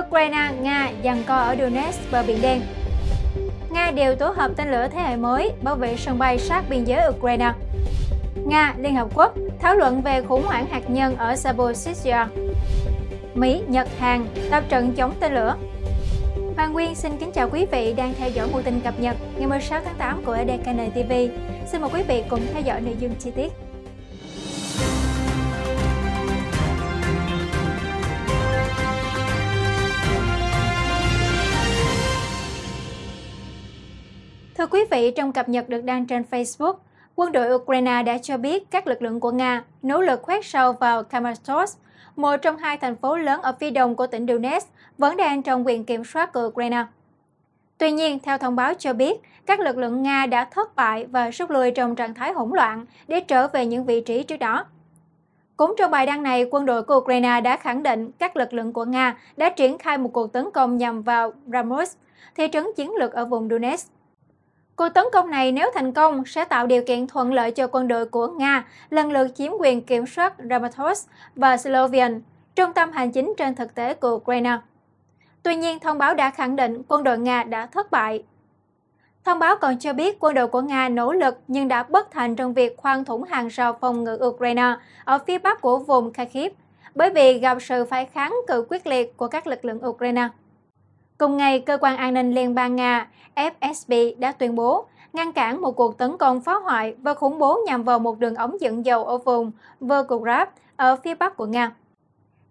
Ukraine, Nga dàn co ở Donetsk bờ Biển Đen. Nga điều tổ hợp tên lửa thế hệ mới bảo vệ sân bay sát biên giới Ukraine. Nga, Liên Hợp Quốc thảo luận về khủng hoảng hạt nhân ở Zaporizhia. Mỹ, Nhật, Hàn tập trận chống tên lửa. Hoàng Nguyên xin kính chào quý vị đang theo dõi nguồn tin cập nhật ngày 16 tháng 8 của EDKN TV. Xin mời quý vị cùng theo dõi nội dung chi tiết. Thưa quý vị, trong cập nhật được đăng trên Facebook, quân đội Ukraine đã cho biết các lực lượng của Nga nỗ lực khoét sâu vào Kramatorsk, một trong hai thành phố lớn ở phía đông của tỉnh Donetsk, vẫn đang trong quyền kiểm soát của Ukraine. Tuy nhiên, theo thông báo cho biết, các lực lượng Nga đã thất bại và rút lui trong trạng thái hỗn loạn để trở về những vị trí trước đó. Cũng trong bài đăng này, quân đội của Ukraine đã khẳng định các lực lượng của Nga đã triển khai một cuộc tấn công nhằm vào Ramos, thị trấn chiến lược ở vùng Donetsk. Cuộc tấn công này nếu thành công sẽ tạo điều kiện thuận lợi cho quân đội của Nga lần lượt chiếm quyền kiểm soát Dramatorsk và Slovian, trung tâm hành chính trên thực tế của Ukraine. Tuy nhiên, thông báo đã khẳng định quân đội Nga đã thất bại. Thông báo còn cho biết quân đội của Nga nỗ lực nhưng đã bất thành trong việc khoan thủng hàng rào phòng ngự Ukraine ở phía bắc của vùng Kharkiv bởi vì gặp sự phải kháng cự quyết liệt của các lực lượng Ukraine. Cùng ngày, cơ quan an ninh Liên bang Nga FSB đã tuyên bố ngăn cản một cuộc tấn công phá hoại và khủng bố nhằm vào một đường ống dẫn dầu ở vùng Volgograd ở phía bắc của Nga.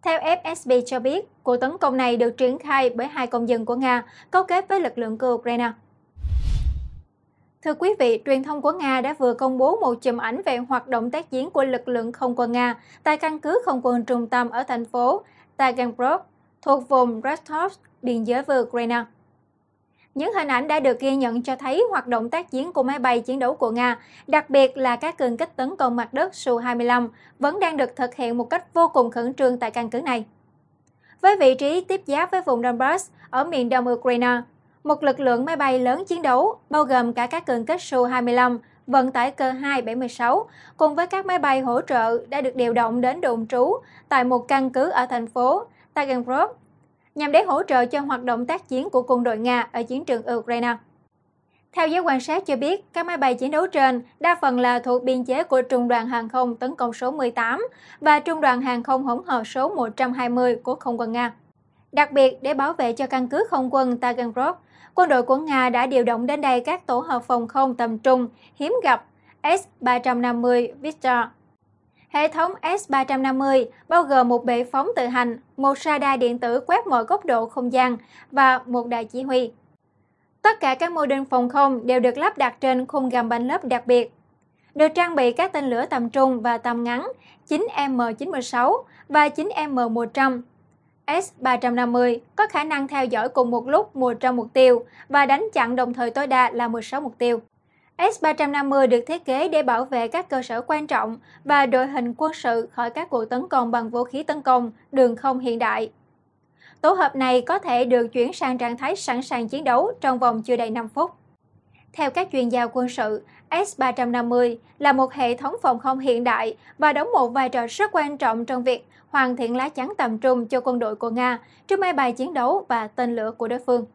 Theo FSB cho biết, cuộc tấn công này được triển khai bởi hai công dân của Nga cấu kết với lực lượng của Ukraine. Thưa quý vị, truyền thông của Nga đã vừa công bố một chùm ảnh về hoạt động tác chiến của lực lượng không quân Nga tại căn cứ không quân trung tâm ở thành phố Taganrog thuộc vùng Rostov, biên giới với Ukraine. Những hình ảnh đã được ghi nhận cho thấy hoạt động tác chiến của máy bay chiến đấu của Nga, đặc biệt là các cường kích tấn công mặt đất Su-25, vẫn đang được thực hiện một cách vô cùng khẩn trương tại căn cứ này. Với vị trí tiếp giáp với vùng Donbass ở miền đông Ukraine, một lực lượng máy bay lớn chiến đấu, bao gồm cả các cường kích Su-25, vận tải cơ 276, cùng với các máy bay hỗ trợ đã được điều động đến đồn trú tại một căn cứ ở thành phố Tagenrov nhằm để hỗ trợ cho hoạt động tác chiến của quân đội Nga ở chiến trường Ukraine. Theo giới quan sát cho biết, các máy bay chiến đấu trên đa phần là thuộc biên chế của Trung đoàn Hàng không Tấn công số 18 và Trung đoàn Hàng không Hỗn hợp số 120 của Không quân Nga. Đặc biệt, để bảo vệ cho căn cứ không quân Taganrog, quân đội của Nga đã điều động đến đây các tổ hợp phòng không tầm trung hiếm gặp S-350 Victor Hệ thống S350 bao gồm một bệ phóng tự hành, một radar điện tử quét mọi góc độ không gian và một đài chỉ huy. Tất cả các mô đun phòng không đều được lắp đặt trên khung gầm bánh lớp đặc biệt. Được trang bị các tên lửa tầm trung và tầm ngắn 9M96 và 9M100. S350 có khả năng theo dõi cùng một lúc 100 mục tiêu và đánh chặn đồng thời tối đa là 16 mục tiêu. S-350 được thiết kế để bảo vệ các cơ sở quan trọng và đội hình quân sự khỏi các cuộc tấn công bằng vũ khí tấn công, đường không hiện đại. Tổ hợp này có thể được chuyển sang trạng thái sẵn sàng chiến đấu trong vòng chưa đầy 5 phút. Theo các chuyên gia quân sự, S-350 là một hệ thống phòng không hiện đại và đóng một vai trò rất quan trọng trong việc hoàn thiện lá chắn tầm trung cho quân đội của Nga trước máy bay chiến đấu và tên lửa của đối phương.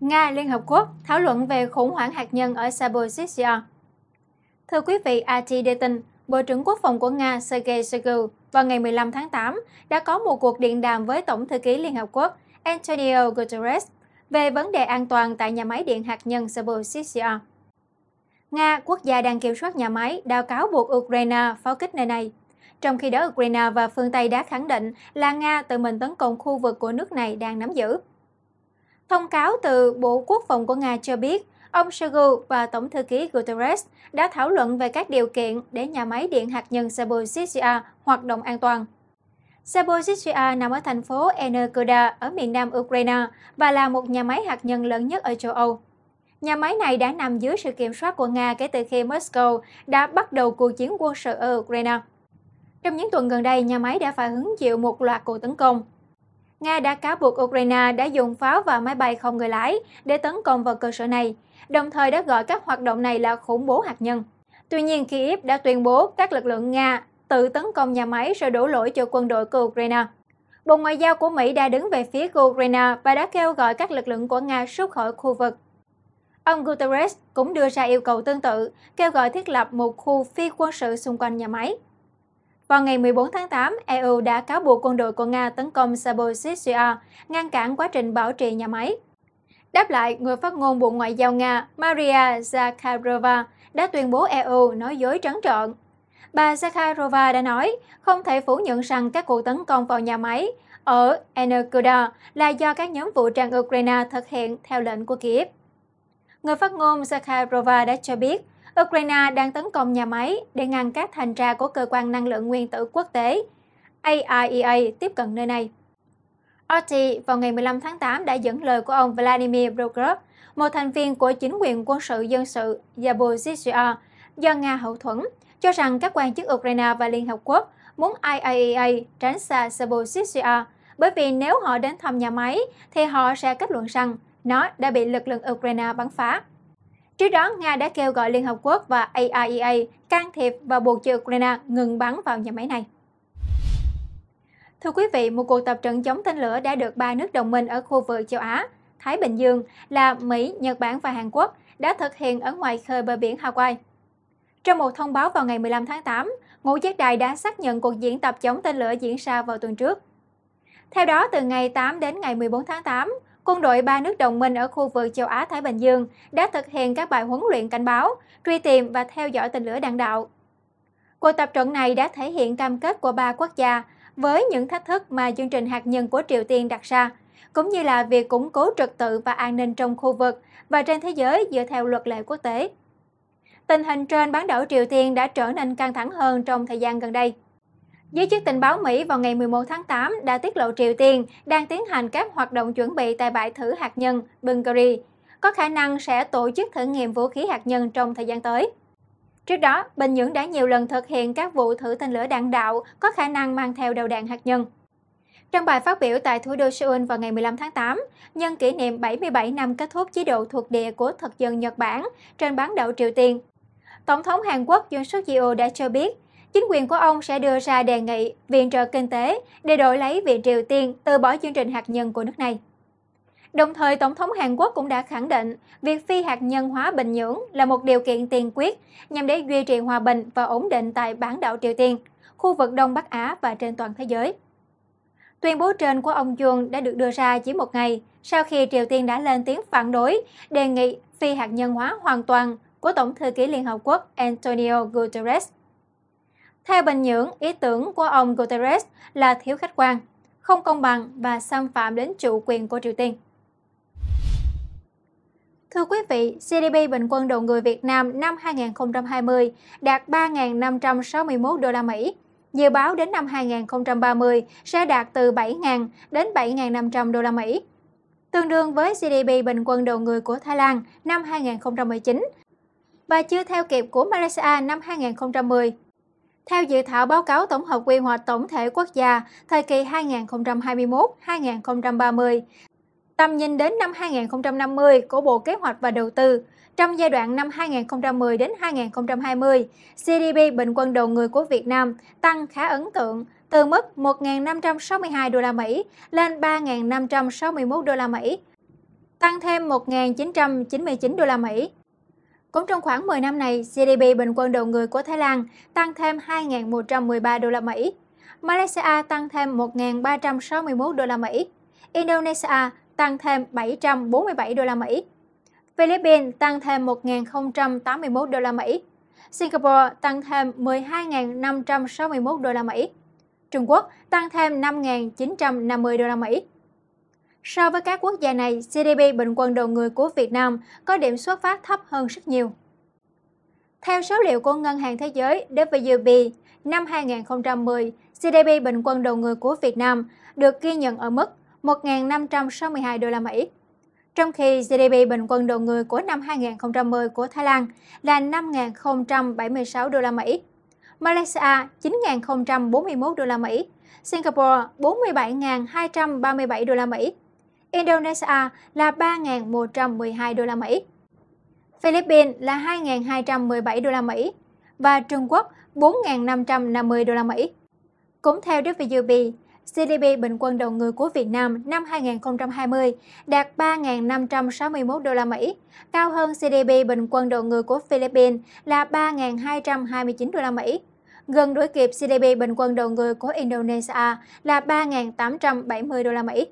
Nga, Liên Hợp Quốc thảo luận về khủng hoảng hạt nhân ở Saboysia. Thưa quý vị, RT đưa tin, Bộ trưởng Quốc phòng của Nga Sergei Shoigu vào ngày 15 tháng 8 đã có một cuộc điện đàm với Tổng thư ký Liên Hợp Quốc Antonio Guterres về vấn đề an toàn tại nhà máy điện hạt nhân Saboysia. Nga, quốc gia đang kiểm soát nhà máy, đào cáo buộc Ukraine pháo kích nơi này. Trong khi đó, Ukraine và phương Tây đã khẳng định là Nga tự mình tấn công khu vực của nước này đang nắm giữ. Thông cáo từ Bộ Quốc phòng của Nga cho biết, ông Shoigu và Tổng thư ký Guterres đã thảo luận về các điều kiện để nhà máy điện hạt nhân Zaporizhia hoạt động an toàn. Zaporizhia nằm ở thành phố Enerkuda ở miền nam Ukraine và là một nhà máy hạt nhân lớn nhất ở châu Âu. Nhà máy này đã nằm dưới sự kiểm soát của Nga kể từ khi Moscow đã bắt đầu cuộc chiến quân sự ở Ukraine. Trong những tuần gần đây, nhà máy đã phải hứng chịu một loạt cuộc tấn công. Nga đã cáo buộc Ukraine đã dùng pháo và máy bay không người lái để tấn công vào cơ sở này, đồng thời đã gọi các hoạt động này là khủng bố hạt nhân. Tuy nhiên, Kyiv đã tuyên bố các lực lượng Nga tự tấn công nhà máy rồi đổ lỗi cho quân đội của Ukraine. Bộ Ngoại giao của Mỹ đã đứng về phía của Ukraine và đã kêu gọi các lực lượng của Nga rút khỏi khu vực. Ông Guterres cũng đưa ra yêu cầu tương tự, kêu gọi thiết lập một khu phi quân sự xung quanh nhà máy. Vào ngày 14 tháng 8, EU đã cáo buộc quân đội của Nga tấn công Zaporizhia, ngăn cản quá trình bảo trì nhà máy. Đáp lại, người phát ngôn Bộ Ngoại giao Nga Maria Zakharova đã tuyên bố EU nói dối trắng trợn. Bà Zakharova đã nói, không thể phủ nhận rằng các cuộc tấn công vào nhà máy ở Enerkuda là do các nhóm vũ trang Ukraine thực hiện theo lệnh của Kiev. Người phát ngôn Zakharova đã cho biết, Ukraine đang tấn công nhà máy để ngăn các thanh tra của Cơ quan Năng lượng Nguyên tử Quốc tế AIEA e tiếp cận nơi này. RT vào ngày 15 tháng 8 đã dẫn lời của ông Vladimir Prokhorov, một thành viên của chính quyền quân sự dân sự Zaporizhia do Nga hậu thuẫn, cho rằng các quan chức Ukraine và Liên Hợp Quốc muốn IAEA e tránh xa Zaporizhia bởi vì nếu họ đến thăm nhà máy thì họ sẽ kết luận rằng nó đã bị lực lượng Ukraine bắn phá. Trước đó, Nga đã kêu gọi Liên Hợp Quốc và AIEA e can thiệp và buộc cho Ukraine ngừng bắn vào nhà máy này. Thưa quý vị, một cuộc tập trận chống tên lửa đã được ba nước đồng minh ở khu vực châu Á, Thái Bình Dương là Mỹ, Nhật Bản và Hàn Quốc đã thực hiện ở ngoài khơi bờ biển Hawaii. Trong một thông báo vào ngày 15 tháng 8, Ngũ Giác Đài đã xác nhận cuộc diễn tập chống tên lửa diễn ra vào tuần trước. Theo đó, từ ngày 8 đến ngày 14 tháng 8, quân đội ba nước đồng minh ở khu vực châu Á-Thái Bình Dương đã thực hiện các bài huấn luyện cảnh báo, truy tìm và theo dõi tên lửa đạn đạo. Cuộc tập trận này đã thể hiện cam kết của ba quốc gia với những thách thức mà chương trình hạt nhân của Triều Tiên đặt ra, cũng như là việc củng cố trật tự và an ninh trong khu vực và trên thế giới dựa theo luật lệ quốc tế. Tình hình trên bán đảo Triều Tiên đã trở nên căng thẳng hơn trong thời gian gần đây. Giới chức tình báo Mỹ vào ngày 11 tháng 8 đã tiết lộ Triều Tiên đang tiến hành các hoạt động chuẩn bị tại bãi thử hạt nhân Bungary, có khả năng sẽ tổ chức thử nghiệm vũ khí hạt nhân trong thời gian tới. Trước đó, Bình Nhưỡng đã nhiều lần thực hiện các vụ thử tên lửa đạn đạo có khả năng mang theo đầu đạn hạt nhân. Trong bài phát biểu tại thủ đô Seoul vào ngày 15 tháng 8, nhân kỷ niệm 77 năm kết thúc chế độ thuộc địa của thực dân Nhật Bản trên bán đảo Triều Tiên, Tổng thống Hàn Quốc Yoon suk yeol đã cho biết chính quyền của ông sẽ đưa ra đề nghị viện trợ kinh tế để đổi lấy việc Triều Tiên từ bỏ chương trình hạt nhân của nước này. Đồng thời, Tổng thống Hàn Quốc cũng đã khẳng định việc phi hạt nhân hóa Bình Nhưỡng là một điều kiện tiên quyết nhằm để duy trì hòa bình và ổn định tại bán đảo Triều Tiên, khu vực Đông Bắc Á và trên toàn thế giới. Tuyên bố trên của ông Jun đã được đưa ra chỉ một ngày sau khi Triều Tiên đã lên tiếng phản đối đề nghị phi hạt nhân hóa hoàn toàn của Tổng thư ký Liên Hợp Quốc Antonio Guterres. Theo Bình Nhưỡng, ý tưởng của ông Guterres là thiếu khách quan, không công bằng và xâm phạm đến chủ quyền của Triều Tiên. Thưa quý vị, GDP bình quân đầu người Việt Nam năm 2020 đạt 3.561 đô la Mỹ. Dự báo đến năm 2030 sẽ đạt từ 7.000 đến 7.500 đô la Mỹ, tương đương với GDP bình quân đầu người của Thái Lan năm 2019 và chưa theo kịp của Malaysia năm 2010 theo dự thảo báo cáo tổng hợp quy hoạch tổng thể quốc gia thời kỳ 2021-2030, tầm nhìn đến năm 2050 của Bộ Kế hoạch và Đầu tư, trong giai đoạn năm 2010 đến 2020, GDP bình quân đầu người của Việt Nam tăng khá ấn tượng, từ mức 1.562 đô la Mỹ lên 3.561 đô la Mỹ, tăng thêm 1.999 đô la Mỹ. Cũng trong khoảng 10 năm này, GDP bình quân đầu người của Thái Lan tăng thêm 2.113 đô la Mỹ, Malaysia tăng thêm 1.361 đô la Mỹ, Indonesia tăng thêm 747 đô la Mỹ, Philippines tăng thêm 1.081 đô la Mỹ, Singapore tăng thêm 12.561 đô la Mỹ, Trung Quốc tăng thêm 5.950 đô la Mỹ. So với các quốc gia này, GDP bình quân đầu người của Việt Nam có điểm xuất phát thấp hơn rất nhiều. Theo số liệu của Ngân hàng Thế giới WB, năm 2010, GDP bình quân đầu người của Việt Nam được ghi nhận ở mức 1.562 đô la Mỹ, trong khi GDP bình quân đầu người của năm 2010 của Thái Lan là 5.076 đô la Mỹ, Malaysia 9.041 đô la Mỹ, Singapore 47.237 đô la Mỹ Indonesia là 3.112 đô la Mỹ, Philippines là 2.217 đô la Mỹ và Trung Quốc 4.550 đô la Mỹ. Cũng theo WUB, GDP bình quân đầu người của Việt Nam năm 2020 đạt 3.561 đô la Mỹ, cao hơn GDP bình quân đầu người của Philippines là 3.229 đô la Mỹ, gần đuổi kịp GDP bình quân đầu người của Indonesia là 3.870 đô la Mỹ.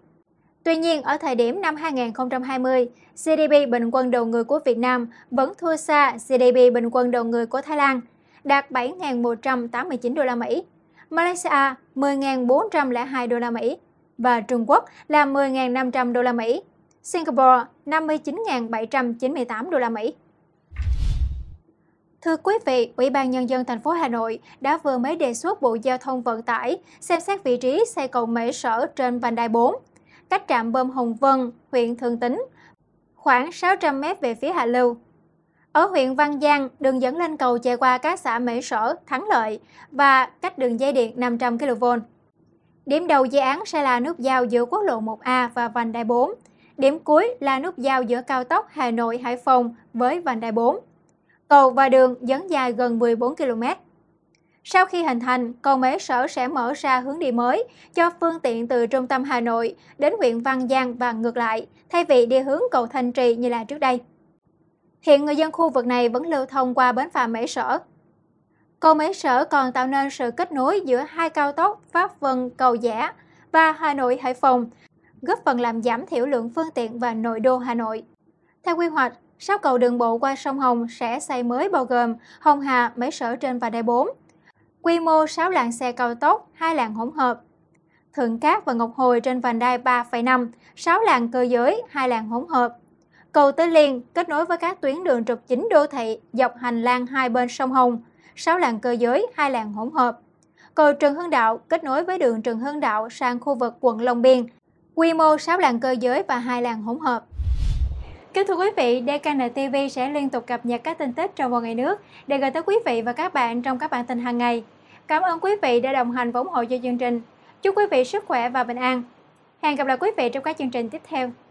Tuy nhiên, ở thời điểm năm 2020, GDP bình quân đầu người của Việt Nam vẫn thua xa GDP bình quân đầu người của Thái Lan, đạt 7.189 đô la Mỹ, Malaysia 10.402 đô la Mỹ và Trung Quốc là 10.500 đô la Mỹ, Singapore 59.798 đô la Mỹ. Thưa quý vị, Ủy ban Nhân dân thành phố Hà Nội đã vừa mới đề xuất Bộ Giao thông Vận tải xem xét vị trí xây cầu Mễ Sở trên vành đai 4 cách trạm bơm Hồng Vân, huyện Thường Tín, khoảng 600m về phía hạ lưu. Ở huyện Văn Giang, đường dẫn lên cầu chạy qua các xã Mễ Sở, Thắng Lợi và cách đường dây điện 500 kV. Điểm đầu dự án sẽ là nút giao giữa quốc lộ 1A và vành đai 4. Điểm cuối là nút giao giữa cao tốc Hà Nội-Hải Phòng với vành đai 4. Cầu và đường dẫn dài gần 14 km. Sau khi hình thành, cầu mé sở sẽ mở ra hướng đi mới cho phương tiện từ trung tâm Hà Nội đến huyện Văn Giang và ngược lại, thay vì đi hướng cầu Thanh Trì như là trước đây. Hiện người dân khu vực này vẫn lưu thông qua bến phà Mễ Sở. Cầu Mễ Sở còn tạo nên sự kết nối giữa hai cao tốc Pháp Vân Cầu Giả và Hà Nội Hải Phòng, góp phần làm giảm thiểu lượng phương tiện và nội đô Hà Nội. Theo quy hoạch, sáu cầu đường bộ qua sông Hồng sẽ xây mới bao gồm Hồng Hà, Mễ Sở Trên và Đài 4, quy mô 6 làn xe cao tốc, 2 làn hỗn hợp. Thượng Cát và Ngọc Hồi trên vành đai 3,5, 6 làn cơ giới, 2 làn hỗn hợp. Cầu Tứ Liên kết nối với các tuyến đường trục chính đô thị dọc hành lang hai bên sông Hồng, 6 làn cơ giới, 2 làn hỗn hợp. Cầu Trần Hưng Đạo kết nối với đường Trần Hưng Đạo sang khu vực quận Long Biên, quy mô 6 làn cơ giới và 2 làn hỗn hợp. Kính thưa quý vị, DKN TV sẽ liên tục cập nhật các tin tức trong và ngoài nước để gửi tới quý vị và các bạn trong các bản tin hàng ngày. Cảm ơn quý vị đã đồng hành và ủng hộ cho chương trình. Chúc quý vị sức khỏe và bình an. Hẹn gặp lại quý vị trong các chương trình tiếp theo.